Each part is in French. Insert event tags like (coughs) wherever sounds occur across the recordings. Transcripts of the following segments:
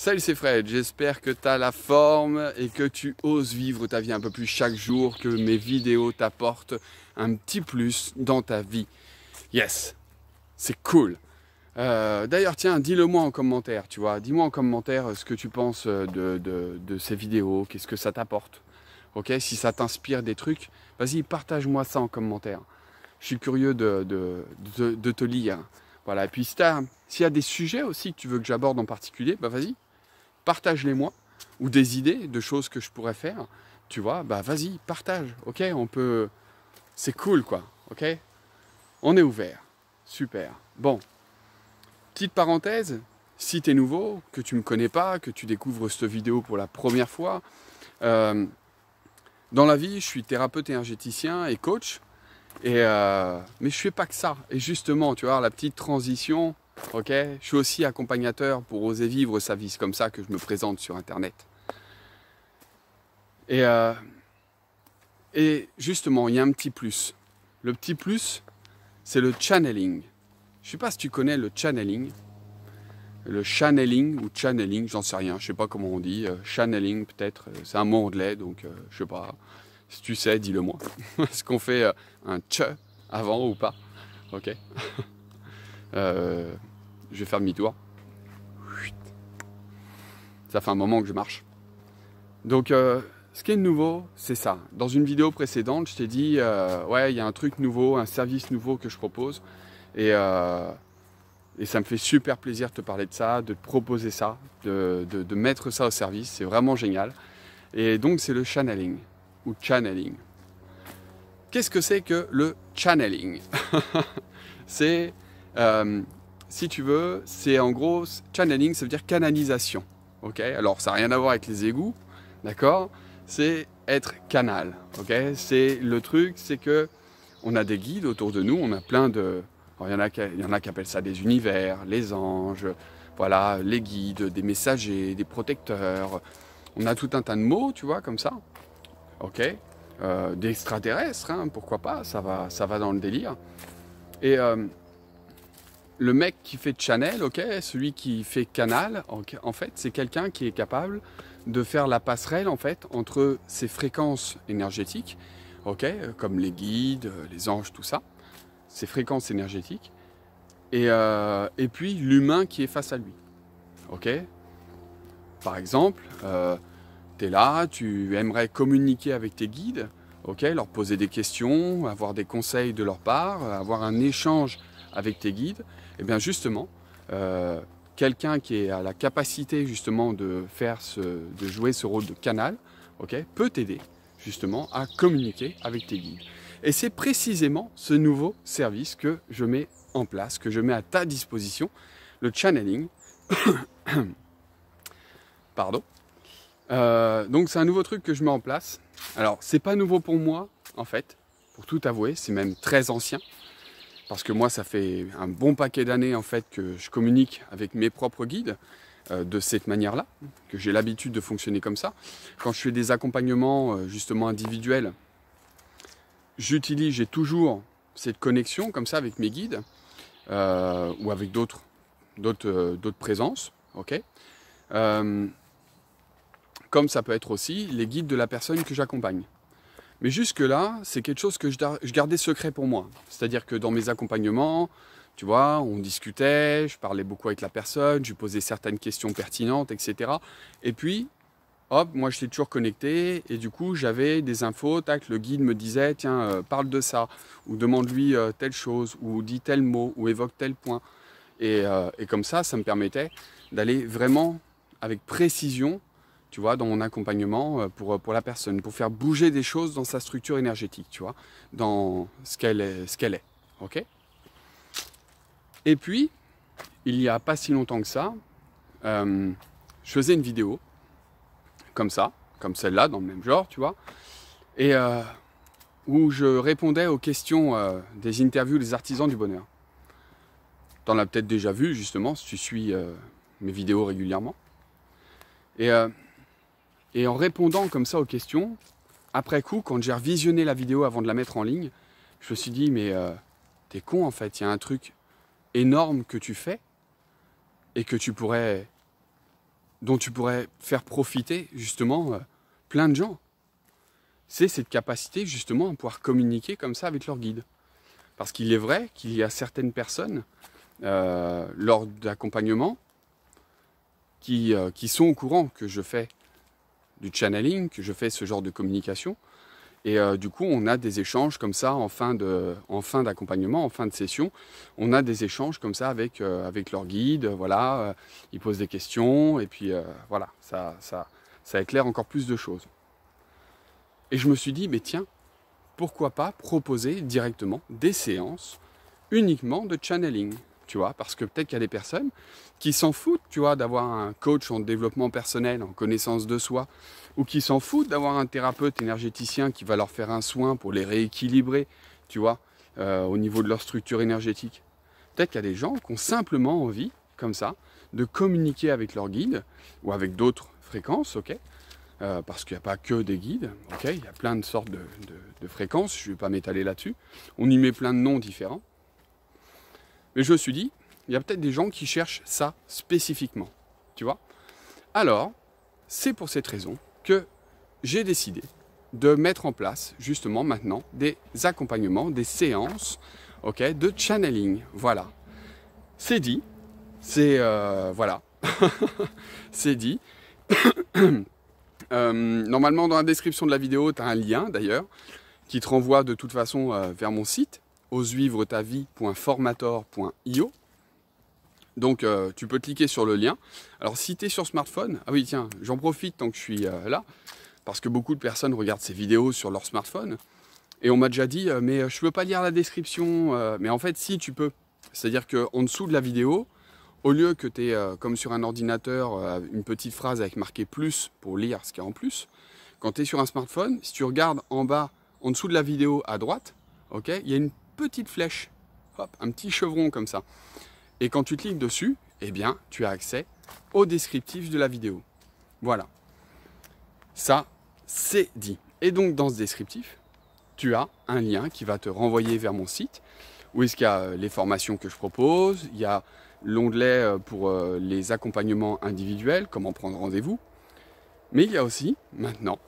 Salut, c'est Fred. J'espère que tu as la forme et que tu oses vivre ta vie un peu plus chaque jour, que mes vidéos t'apportent un petit plus dans ta vie. Yes, c'est cool. Euh, d'ailleurs, tiens, dis-le-moi en commentaire, tu vois. Dis-moi en commentaire ce que tu penses de, ces vidéos, qu'est-ce que ça t'apporte. Ok, si ça t'inspire des trucs, vas-y, partage-moi ça en commentaire. Je suis curieux de, de te lire. Voilà, et puis s'il y a des sujets aussi que tu veux que j'aborde en particulier, bah vas-y, partage-les-moi, ou des idées de choses que je pourrais faire, tu vois, bah vas-y, partage, ok, on peut, c'est cool quoi, ok, on est ouvert, super. Bon, petite parenthèse, si tu es nouveau, que tu ne me connais pas, que tu découvres cette vidéo pour la première fois, euh, dans la vie, je suis thérapeute énergéticien et coach, et, euh, mais je ne fais pas que ça. Et justement, tu vois, la petite transition Ok Je suis aussi accompagnateur pour oser vivre sa vie. C'est comme ça que je me présente sur Internet. Et, euh, justement, il y a un petit plus. Le petit plus, c'est le channeling. Je ne sais pas si tu connais le channeling. Le channeling ou channeling, j'en sais rien, je ne sais pas comment on dit. Euh, channeling peut-être, euh, c'est un mot anglais, donc je ne sais pas. Si tu sais, dis-le moi. (laughs) Est-ce qu'on fait un tch avant ou pas Ok (laughs) je vais faire demi-tour. Ça fait un moment que je marche. Donc, euh, ce qui est nouveau, c'est ça. Dans une vidéo précédente, je t'ai dit, euh, ouais, il y a un truc nouveau, un service nouveau que je propose. Et, euh, et, ça me fait super plaisir de te parler de ça, de te proposer ça, de, de, mettre ça au service. C'est vraiment génial. Et donc, c'est le channeling ou channeling. Qu'est-ce que c'est que le channeling (laughs) C'est si tu veux, c'est en gros channeling, ça veut dire canalisation. Ok, alors ça n'a rien à voir avec les égouts, d'accord C'est être canal. Ok, c'est le truc, c'est que on a des guides autour de nous, on a plein de, il y en a, il y en a qui appellent ça des univers, les anges, voilà, les guides, des messagers, des protecteurs. On a tout un tas de mots, tu vois, comme ça. Ok, euh, d'extraterrestres, hein, pourquoi pas Ça va, ça va dans le délire. Et euh, le mec qui fait Channel, ok, celui qui fait Canal, en, fait, c'est quelqu'un qui est capable de faire la passerelle en fait entre ses fréquences énergétiques, ok, euh, comme les guides, euh, les anges, tout ça, ses fréquences énergétiques, euh, et, puis l'humain qui est face à lui, ok. Par exemple, tu es là, tu aimerais communiquer avec tes guides, ok, leur poser des questions, avoir des conseils de leur part, avoir un échange avec tes guides, et eh bien justement, euh, quelqu'un qui a la capacité justement de faire ce, de jouer ce rôle de canal, ok, peut t'aider justement à communiquer avec tes guides. Et c'est précisément ce nouveau service que je mets en place, que je mets à ta disposition, le channeling. (coughs) Pardon. Euh, donc c'est un nouveau truc que je mets en place. Alors c'est pas nouveau pour moi en fait, pour tout avouer, c'est même très ancien parce que moi, ça fait un bon paquet d'années en fait que je communique avec mes propres guides euh, de cette manière-là, que j'ai l'habitude de fonctionner comme ça. Quand je fais des accompagnements euh, justement individuels, j'utilise, j'ai toujours cette connexion comme ça avec mes guides euh, ou avec d'autres, d'autres, d'autres présences, ok. comme ça peut être aussi les guides de la personne que j'accompagne. Mais jusque-là, c'est quelque chose que je gardais secret pour moi. C'est-à-dire que dans mes accompagnements, tu vois, on discutait, je parlais beaucoup avec la personne, je posais certaines questions pertinentes, etc. Et puis, hop, moi je suis toujours connecté et du coup j'avais des infos, tac, le guide me disait, tiens, euh, parle de ça, ou demande-lui euh, telle chose, ou dis tel mot, ou évoque tel point. et euh, comme ça, ça me permettait d'aller vraiment avec précision tu vois, dans mon accompagnement euh, pour, euh, pour la personne, pour faire bouger des choses dans sa structure énergétique, tu vois, dans ce qu'elle est, ce qu'elle est, ok Et puis, il n'y a pas si longtemps que ça, euh, je faisais une vidéo, comme ça, comme celle-là, dans le même genre, tu vois, et où je répondais aux questions des interviews des artisans du bonheur. T'en as peut-être déjà vu, justement, si tu suis mes vidéos régulièrement. Et et en répondant comme ça aux questions, après coup, quand j'ai revisionné la vidéo avant de la mettre en ligne, je me suis dit, mais euh, t'es con en fait, il y a un truc énorme que tu fais et que tu pourrais, dont tu pourrais faire profiter justement euh, plein de gens. C'est cette capacité justement à pouvoir communiquer comme ça avec leur guide. Parce qu'il est vrai qu'il y a certaines personnes euh, lors d'accompagnement qui, qui sont au courant que je fais du channeling, que je fais ce genre de communication. Et euh, du coup, on a des échanges comme ça en fin en fin d'accompagnement, en fin de session. On a des échanges comme ça avec euh, avec leur guide. Voilà, euh, ils posent des questions et puis voilà, ça, ça ça éclaire encore plus de choses. Et je me suis dit, mais tiens, pourquoi pas proposer directement des séances uniquement de channeling tu vois, parce que peut-être qu'il y a des personnes qui s'en foutent, tu vois, d'avoir un coach en développement personnel, en connaissance de soi, ou qui s'en foutent d'avoir un thérapeute énergéticien qui va leur faire un soin pour les rééquilibrer, tu vois, euh, au niveau de leur structure énergétique. Peut-être qu'il y a des gens qui ont simplement envie, comme ça, de communiquer avec leur guide ou avec d'autres fréquences, ok euh, parce qu'il n'y a pas que des guides, ok Il y a plein de sortes de fréquences, je ne vais pas m'étaler là-dessus. On y met plein de noms différents. Et je me suis dit, il y a peut-être des gens qui cherchent ça spécifiquement. Tu vois Alors, c'est pour cette raison que j'ai décidé de mettre en place justement maintenant des accompagnements, des séances ok, de channeling. Voilà. C'est dit. C'est... Euh, voilà. (laughs) c'est dit. (coughs) Euh, normalement, dans la description de la vidéo, tu as un lien d'ailleurs qui te renvoie de toute façon euh, vers mon site osevivre-ta-vie.formator.io Donc euh, tu peux cliquer sur le lien. Alors si tu es sur smartphone, ah oui tiens, j'en profite tant que je suis euh, là, parce que beaucoup de personnes regardent ces vidéos sur leur smartphone, et on m'a déjà dit, euh, mais je ne peux pas lire la description, mais en fait si tu peux. C'est-à-dire qu'en dessous de la vidéo, au lieu que tu aies, comme sur un ordinateur, une petite phrase avec marqué plus pour lire ce qu'il y a en plus, quand tu es sur un smartphone, si tu regardes en bas, en dessous de la vidéo à droite, ok, il y a une petite flèche, un petit chevron comme ça. Et quand tu cliques dessus, eh bien, tu as accès au descriptif de la vidéo. Voilà. Ça, c'est dit. Et donc, dans ce descriptif, tu as un lien qui va te renvoyer vers mon site où est-ce qu'il y a euh, les formations que je propose, il y a l'onglet euh, pour euh, les accompagnements individuels, comment prendre rendez-vous, mais il y a aussi maintenant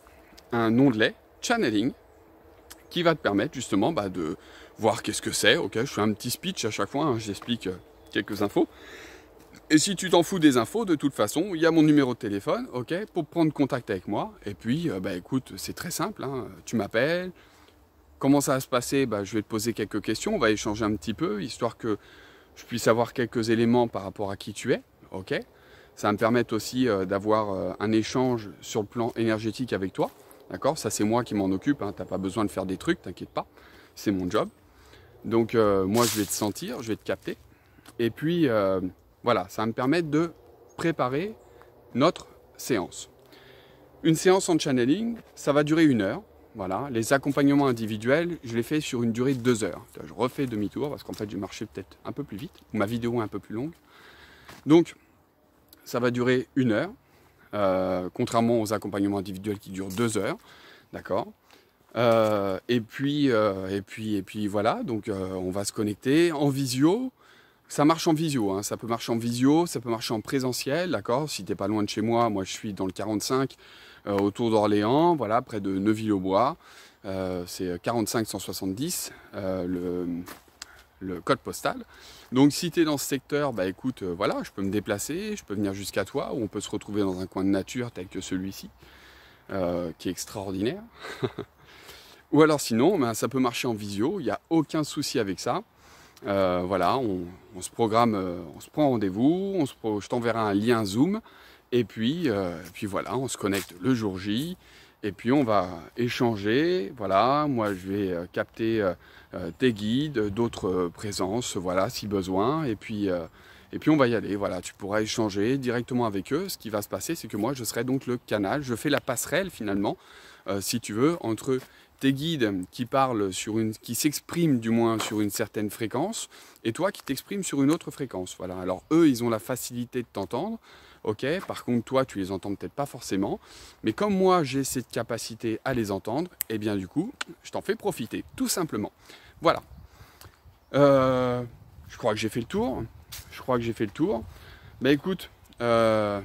un onglet channeling qui va te permettre justement bah, de voir qu'est-ce que c'est. Ok, je fais un petit speech à chaque fois, hein, j'explique euh, quelques infos. Et si tu t'en fous des infos, de toute façon, il y a mon numéro de téléphone, ok, pour prendre contact avec moi. Et puis, euh, bah écoute, c'est très simple, hein, tu m'appelles. Comment ça va se passer bah, Je vais te poser quelques questions, on va échanger un petit peu, histoire que je puisse avoir quelques éléments par rapport à qui tu es, ok Ça va me permettre aussi euh, d'avoir un échange sur le plan énergétique avec toi, d'accord Ça, c'est moi qui m'en occupe, tu hein, t'as pas besoin de faire des trucs, t'inquiète pas, c'est mon job. Donc euh, moi, je vais te sentir, je vais te capter. Et puis, euh, voilà, ça va me permettre de préparer notre séance. Une séance en channeling, ça va durer une heure. Voilà, les accompagnements individuels, je les fais sur une durée de deux heures. Je refais demi-tour parce qu'en fait, j'ai marché peut-être un peu plus vite. Ma vidéo est un peu plus longue. Donc, ça va durer une heure, euh, contrairement aux accompagnements individuels qui durent deux heures. D'accord euh, et puis, euh, et puis, et puis voilà. Donc, euh, on va se connecter en visio. Ça marche en visio. Hein. Ça peut marcher en visio, ça peut marcher en présentiel, d'accord. Si t'es pas loin de chez moi, moi je suis dans le 45, autour d'Orléans, voilà, près de neuville aux bois c'est 45 170 le, le, code postal. Donc, si tu es dans ce secteur, bah écoute, voilà, je peux me déplacer, je peux venir jusqu'à toi, ou on peut se retrouver dans un coin de nature tel que celui-ci, qui est extraordinaire. (laughs) Ou alors sinon, ben, ça peut marcher en visio, il n'y a aucun souci avec ça. Euh, voilà, on, se programme, euh, on se prend rendez-vous, je t'enverrai un lien Zoom, et puis, euh, puis voilà, on se connecte le jour J, et puis on va échanger, voilà, moi je vais capter tes guides, d'autres présences, voilà, si besoin, et puis, et puis on va y aller, voilà, tu pourras échanger directement avec eux, ce qui va se passer, c'est que moi je serai donc le canal, je fais la passerelle finalement, si tu veux, entre tes guides qui parlent sur une, qui s'expriment du moins sur une certaine fréquence, et toi qui t'exprimes sur une autre fréquence. Voilà. Alors eux, ils ont la facilité de t'entendre. Ok, par contre toi tu les entends peut-être pas forcément, mais comme moi j'ai cette capacité à les entendre, et eh bien du coup je t'en fais profiter, tout simplement. Voilà. Euh, je crois que j'ai fait le tour. Je crois que j'ai fait le tour. Bah écoute, euh,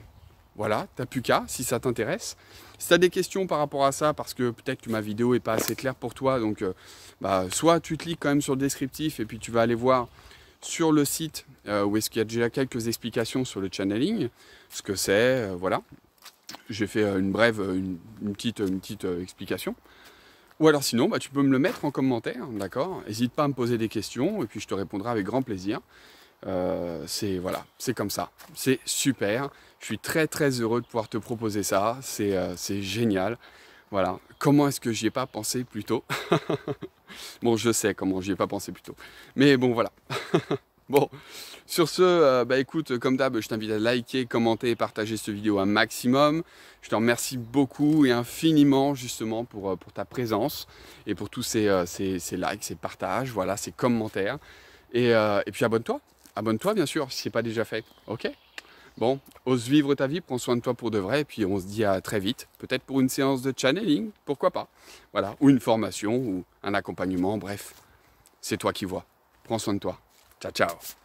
voilà, t'as plus qu'à si ça t'intéresse. Si tu as des questions par rapport à ça, parce que peut-être que ma vidéo n'est pas assez claire pour toi, donc euh, bah, soit tu cliques quand même sur le descriptif et puis tu vas aller voir sur le site euh, où est-ce qu'il y a déjà quelques explications sur le channeling, ce que c'est, euh, voilà. J'ai fait une brève, une, petite, une petite explication. Ou alors sinon, bah, tu peux me le mettre en commentaire, d'accord N'hésite pas à me poser des questions et puis je te répondrai avec grand plaisir. Euh, c'est voilà, c'est comme ça. C'est super. Je suis très très heureux de pouvoir te proposer ça. C'est euh, génial. Voilà. Comment est-ce que j'y ai pas pensé plus tôt (laughs) Bon, je sais comment j'y ai pas pensé plus tôt. Mais bon, voilà. (laughs) bon, sur ce, euh, bah écoute, comme d'hab, je t'invite à liker, commenter et partager cette vidéo un maximum. Je te remercie beaucoup et infiniment justement pour, pour ta présence et pour tous ces, ces, likes, ces partages, voilà, ces commentaires. Et, et, puis abonne-toi, abonne-toi bien sûr si ce n'est pas déjà fait. Ok Bon, ose vivre ta vie, prends soin de toi pour de vrai, et puis on se dit à très vite, peut-être pour une séance de channeling, pourquoi pas. Voilà, ou une formation, ou un accompagnement, bref, c'est toi qui vois. Prends soin de toi. Ciao, ciao.